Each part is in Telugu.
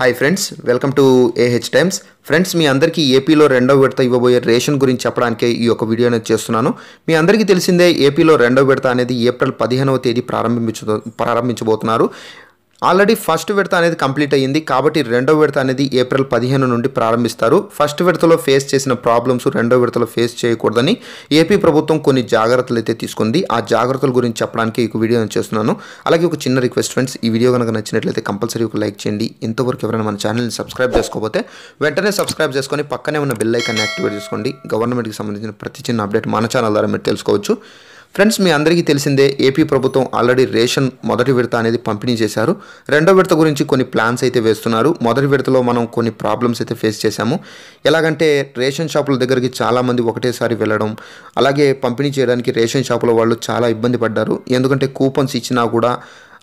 hi friends welcome to AH Times friends మీ అందరికీ ఏపీలో రెండవ విడత ఇవ్వబోయే రేషన్ గురించి చెప్పడానికే ఈ యొక్క వీడియో అనేది చేస్తున్నాను మీ అందరికీ తెలిసిందే ఏపీలో రెండవ విడత అనేది ఏప్రిల్ పదిహేనవ తేదీ ప్రారంభించు ప్రారంభించబోతున్నారు ఆల్రెడీ ఫస్ట్ విడత అనేది కంప్లీట్ అయ్యింది కాబట్టి రెండో విడత అనేది ఏప్రిల్ పదిహేను నుండి ప్రారంభిస్తారు ఫస్ట్ విడతలో ఫేస్ చేసిన ప్రాబ్లమ్స్ రెండో విడతలో ఫేస్ చేయకూడదని ఏపీ ప్రభుత్వం కొన్ని జాగ్రత్తలు అయితే తీసుకుంది ఆ జాగ్రత్తల గురించి చెప్పడానికి ఈ వీడియో నేను చేస్తున్నాను అలాగే ఒక చిన్న రిక్వెస్ట్ ఫ్రెండ్స్ ఈ వీడియో కనుక నచ్చినట్లయితే కంపల్సరీ ఒక లైక్ చేయండి ఇంతవరకు ఎవరైనా మన ఛానల్ని సబ్స్క్రైబ్ చేసుకోకపోతే వెంటనే సబ్స్క్రైబ్ చేసుకొని పక్కనే ఉన్న బెల్ ఐకాన్ని యాక్టివేట్ చేసుకోండి గవర్నమెంట్కి సంబంధించిన ప్రతి చిన్న అప్డేట్ మన ఛానల్ ద్వారా మీరు తెలుసుకోవచ్చు ఫ్రెండ్స్ మీ అందరికీ తెలిసిందే ఏపీ ప్రభుత్వం ఆల్రెడీ రేషన్ మొదటి విడత అనేది పంపిణీ చేశారు రెండో విడత గురించి కొన్ని ప్లాన్స్ అయితే వేస్తున్నారు మొదటి విడతలో మనం కొన్ని ప్రాబ్లమ్స్ అయితే ఫేస్ చేశాము ఎలాగంటే రేషన్ షాపుల దగ్గరికి చాలామంది ఒకటేసారి వెళ్ళడం అలాగే పంపిణీ చేయడానికి రేషన్ షాపుల వాళ్ళు చాలా ఇబ్బంది పడ్డారు ఎందుకంటే కూపన్స్ ఇచ్చినా కూడా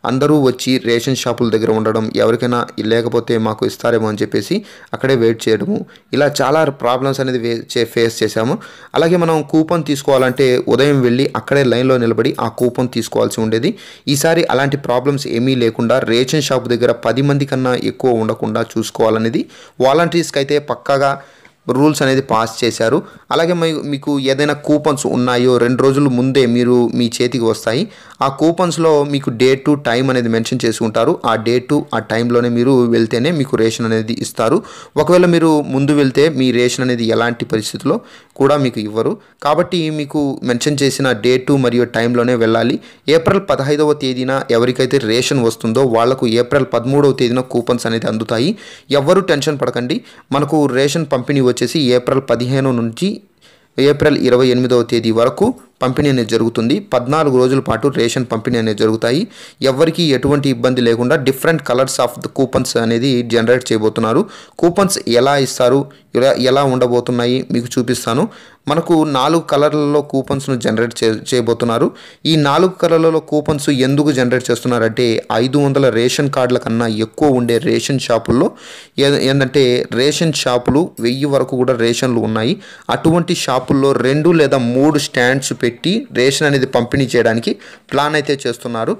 అందరూ వచ్చి రేషన్ షాపుల దగ్గర ఉండడం ఎవరికైనా లేకపోతే మాకు ఇస్తారేమో అని చెప్పేసి అక్కడే వెయిట్ చేయడము ఇలా చాలా ప్రాబ్లమ్స్ అనేది ఫేస్ చేశాము అలాగే మనం కూపన్ తీసుకోవాలంటే ఉదయం వెళ్ళి అక్కడే లైన్లో నిలబడి ఆ కూపన్ తీసుకోవాల్సి ఉండేది ఈసారి అలాంటి ప్రాబ్లమ్స్ ఏమీ లేకుండా రేషన్ షాప్ దగ్గర పది మంది కన్నా ఎక్కువ ఉండకుండా చూసుకోవాలనేది వాలంటీర్స్కి అయితే పక్కాగా రూల్స్ అనేది పాస్ చేశారు అలాగే మీకు ఏదైనా కూపన్స్ ఉన్నాయో రెండు రోజుల ముందే మీరు మీ చేతికి వస్తాయి ఆ కూపన్స్లో మీకు డేట్ టు టైం అనేది మెన్షన్ చేసుకుంటారు ఆ డేట్ టు ఆ టైంలోనే మీరు వెళ్తేనే మీకు రేషన్ అనేది ఇస్తారు ఒకవేళ మీరు ముందు వెళ్తే మీ రేషన్ అనేది ఎలాంటి పరిస్థితుల్లో కూడా మీకు ఇవ్వరు కాబట్టి మీకు మెన్షన్ చేసిన డేట్ మరియు టైంలోనే వెళ్ళాలి ఏప్రిల్ పదహైదవ తేదీన ఎవరికైతే రేషన్ వస్తుందో వాళ్లకు ఏప్రిల్ పదమూడవ తేదీన కూపన్స్ అనేది అందుతాయి ఎవరు టెన్షన్ పడకండి మనకు రేషన్ పంపిణీ వచ్చేసి ఏప్రిల్ పదిహేను నుంచి ఏప్రిల్ ఇరవై ఎనిమిదవ తేదీ వరకు పంపిణీ అనేది జరుగుతుంది పద్నాలుగు రోజుల పాటు రేషన్ పంపిణీ అనేది జరుగుతాయి ఎవరికి ఎటువంటి ఇబ్బంది లేకుండా different colours of the coupons అనేది జనరేట్ చేయబోతున్నారు కూపన్స్ ఎలా ఇస్తారు ఎలా ఉండబోతున్నాయి మీకు చూపిస్తాను మనకు నాలుగు కలర్లలో కూపన్స్ను జనరేట్ చే చేయబోతున్నారు ఈ నాలుగు కలర్లలో కూపన్స్ ఎందుకు జనరేట్ చేస్తున్నారంటే ఐదు వందల రేషన్ కార్డుల కన్నా ఎక్కువ ఉండే రేషన్ షాపుల్లో ఏంటంటే రేషన్ షాపులు వెయ్యి వరకు కూడా రేషన్లు ఉన్నాయి అటువంటి షాపుల్లో రెండు లేదా మూడు స్టాండ్స్ పెట్టి పెట్టి రేషన్ అనేది పంపిణీ చేయడానికి ప్లాన్ అయితే చేస్తున్నారు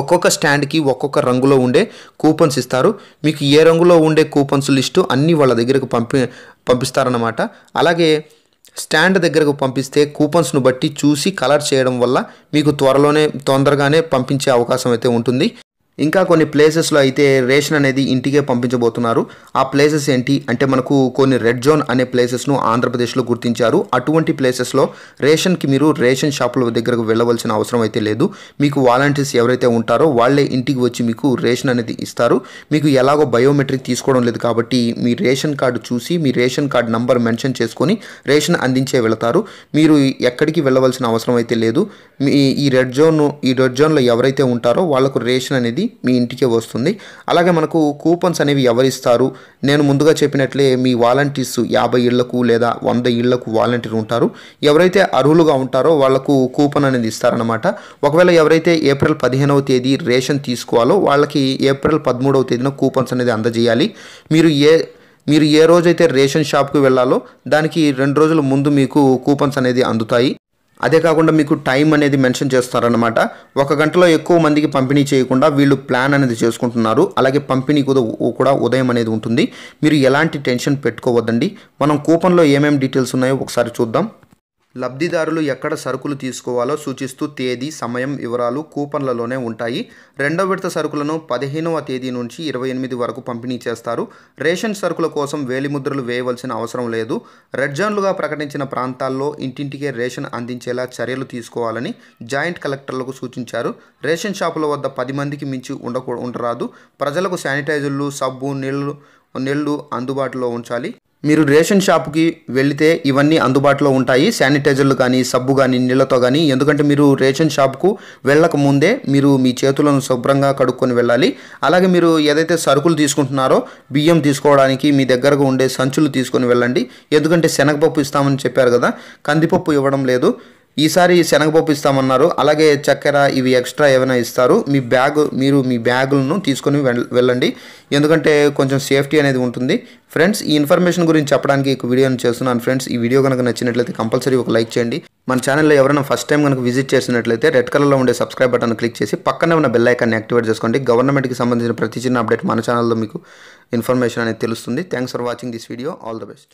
ఒక్కొక్క స్టాండ్కి ఒక్కొక్క రంగులో ఉండే కూపన్స్ ఇస్తారు మీకు ఏ రంగులో ఉండే కూపన్స్ లిస్టు అన్నీ వాళ్ళ దగ్గరకు పంపి పంపిస్తారనమాట అలాగే స్టాండ్ దగ్గరకు పంపిస్తే కూపన్స్ను బట్టి చూసి కలర్ చేయడం వల్ల మీకు త్వరలోనే తొందరగానే పంపించే అవకాశం అయితే ఉంటుంది ఇంకా కొన్ని ప్లేసెస్లో అయితే రేషన్ అనేది ఇంటికే పంపించబోతున్నారు ఆ ప్లేసెస్ ఏంటి అంటే మనకు కొన్ని రెడ్ జోన్ అనే ప్లేసెస్ను ఆంధ్రప్రదేశ్లో గుర్తించారు అటువంటి ప్లేసెస్లో రేషన్కి మీరు రేషన్ షాపుల దగ్గరకు వెళ్ళవలసిన అవసరం అయితే లేదు మీకు వాలంటీర్స్ ఎవరైతే ఉంటారో వాళ్ళే ఇంటికి వచ్చి మీకు రేషన్ అనేది ఇస్తారు మీకు ఎలాగో బయోమెట్రిక్ తీసుకోవడం లేదు కాబట్టి మీ రేషన్ కార్డు చూసి మీ రేషన్ కార్డు నంబర్ మెన్షన్ చేసుకొని రేషన్ అందించే వెళతారు మీరు ఎక్కడికి వెళ్ళవలసిన అవసరం అయితే లేదు మీ ఈ రెడ్ జోన్ ఈ రెడ్ జోన్లో ఎవరైతే ఉంటారో వాళ్ళకు రేషన్ అనేది మీ ఇంటికే వస్తుంది అలాగే మనకు కూపన్స్ అనేవి ఎవరిస్తారు నేను ముందుగా చెప్పినట్లే మీ వాలంటీర్స్ యాభై ఇళ్లకు లేదా వంద ఇళ్లకు వాలంటీర్ ఉంటారు ఎవరైతే అర్హులుగా ఉంటారో వాళ్లకు కూపన్ అనేది ఇస్తారనమాట ఒకవేళ ఎవరైతే ఏప్రిల్ పదిహేనవ తేదీ రేషన్ తీసుకోవాలో వాళ్ళకి ఏప్రిల్ పదమూడవ తేదీన కూపన్స్ అనేది అందజేయాలి మీరు ఏ మీరు ఏ రోజైతే రేషన్ షాప్కి వెళ్ళాలో దానికి రెండు రోజుల ముందు మీకు కూపన్స్ అనేది అందుతాయి అదే కాకుండా మీకు టైం అనేది మెన్షన్ చేస్తారనమాట ఒక గంటలో ఎక్కువ మందికి పంపిణీ చేయకుండా వీళ్ళు ప్లాన్ అనేది చేసుకుంటున్నారు అలాగే పంపిణీ కూడా ఉదయం అనేది ఉంటుంది మీరు ఎలాంటి టెన్షన్ పెట్టుకోవద్దండి మనం కూపన్లో ఏమేమి డీటెయిల్స్ ఉన్నాయో ఒకసారి చూద్దాం లబ్ధిదారులు ఎక్కడ సరుకులు తీసుకోవాలో సూచిస్తూ తేదీ సమయం వివరాలు కూపన్లలోనే ఉంటాయి రెండో విడత సరుకులను పదిహేనవ తేదీ నుంచి ఇరవై ఎనిమిది వరకు పంపిణీ చేస్తారు రేషన్ సరుకుల కోసం వేలిముద్రలు వేయవలసిన అవసరం లేదు రెడ్ జోన్లుగా ప్రకటించిన ప్రాంతాల్లో ఇంటింటికే రేషన్ అందించేలా చర్యలు తీసుకోవాలని జాయింట్ కలెక్టర్లకు సూచించారు రేషన్ షాపుల వద్ద పది మందికి మించి ఉండకూ ఉండరాదు ప్రజలకు శానిటైజర్లు సబ్బు నీళ్లు నీళ్లు అందుబాటులో ఉంచాలి మీరు రేషన్ షాప్కి వెళితే ఇవన్నీ అందుబాటులో ఉంటాయి శానిటైజర్లు కానీ సబ్బు కానీ నీళ్ళతో కానీ ఎందుకంటే మీరు రేషన్ షాప్కు వెళ్ళక ముందే మీరు మీ చేతులను శుభ్రంగా కడుక్కొని వెళ్ళాలి అలాగే మీరు ఏదైతే సరుకులు తీసుకుంటున్నారో బియ్యం తీసుకోవడానికి మీ దగ్గరగా ఉండే సంచులు తీసుకొని వెళ్ళండి ఎందుకంటే శనగపప్పు ఇస్తామని చెప్పారు కదా కందిపప్పు ఇవ్వడం లేదు ఈసారి శనగపప్పు ఇస్తామన్నారు అలాగే చక్కెర ఇవి ఎక్స్ట్రా ఏమైనా ఇస్తారు మీ బ్యాగ్ మీరు మీ బ్యాగులను తీసుకొని వెళ్ళండి ఎందుకంటే కొంచెం సేఫ్టీ అనేది ఉంటుంది ఫ్రెండ్స్ ఈ ఇన్ఫర్మేషన్ గురించి చెప్పడానికి ఒక వీడియోను చేస్తున్నాను ఫ్రెండ్స్ ఈ వీడియో కనుక నచ్చినట్లయితే కంపల్సరీ ఒక లైక్ చేయండి మన ఛానల్లో ఎవరైనా ఫస్ట్ టైం కనుక విజిట్ చేసినట్లయితే రెడ్ కలర్లో ఉండే సబ్స్క్రైబ్ బటన్ క్లిక్ చేసి పక్కనే ఉన్న బెల్ ఐకాన్ని యాక్టివేట్ చేసుకోండి గవర్నమెంట్కి సంబంధించిన ప్రతి చిన్న అప్డేట్ మన ఛానల్లో మీకు ఇన్ఫర్మేషన్ అనేది తెలుస్తుంది thanks for watching this video all the best